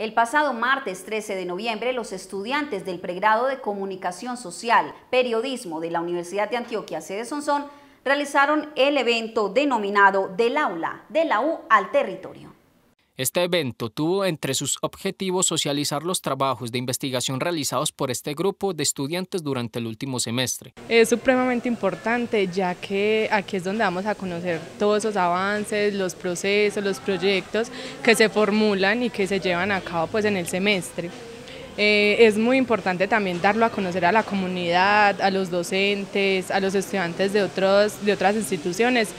El pasado martes 13 de noviembre, los estudiantes del pregrado de Comunicación Social, Periodismo de la Universidad de Antioquia, sede Sonsón, realizaron el evento denominado Del aula, de la U al territorio. Este evento tuvo entre sus objetivos socializar los trabajos de investigación realizados por este grupo de estudiantes durante el último semestre. Es supremamente importante ya que aquí es donde vamos a conocer todos esos avances, los procesos, los proyectos que se formulan y que se llevan a cabo pues, en el semestre. Eh, es muy importante también darlo a conocer a la comunidad, a los docentes, a los estudiantes de, otros, de otras instituciones,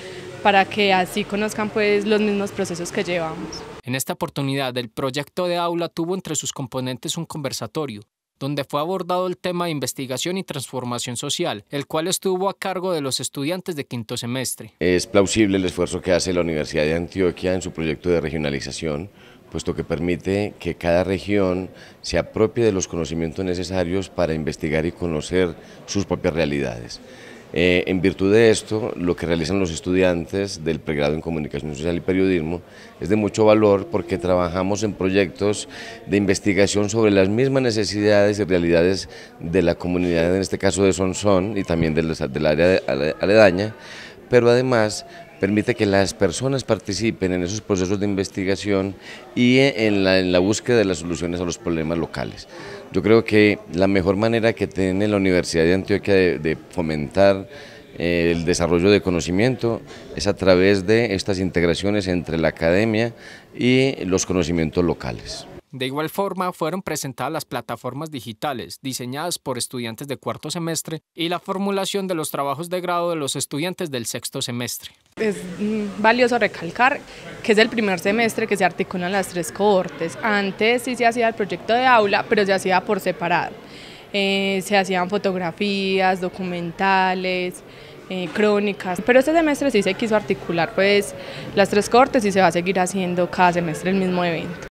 para que así conozcan pues los mismos procesos que llevamos. En esta oportunidad, el proyecto de aula tuvo entre sus componentes un conversatorio, donde fue abordado el tema de investigación y transformación social, el cual estuvo a cargo de los estudiantes de quinto semestre. Es plausible el esfuerzo que hace la Universidad de Antioquia en su proyecto de regionalización, puesto que permite que cada región se apropie de los conocimientos necesarios para investigar y conocer sus propias realidades. Eh, en virtud de esto, lo que realizan los estudiantes del pregrado en Comunicación Social y Periodismo es de mucho valor porque trabajamos en proyectos de investigación sobre las mismas necesidades y realidades de la comunidad, en este caso de Sonsón y también del, área de, aledaña, pero además permite que las personas participen en esos procesos de investigación y en la, búsqueda de las soluciones a los problemas locales. Yo creo que la mejor manera que tiene la Universidad de Antioquia de fomentar eh, el desarrollo de conocimiento es a través de estas integraciones entre la academia y los conocimientos locales. De igual forma, fueron presentadas las plataformas digitales diseñadas por estudiantes de cuarto semestre y la formulación de los trabajos de grado de los estudiantes del sexto semestre. Es mm, valioso recalcar que es el primer semestre que se articulan las tres cohortes. Antes sí se hacía el proyecto de aula, pero se hacía por separado. Eh, se hacían fotografías, documentales, eh, crónicas, pero este semestre sí se quiso articular pues las tres cortes y se va a seguir haciendo cada semestre el mismo evento.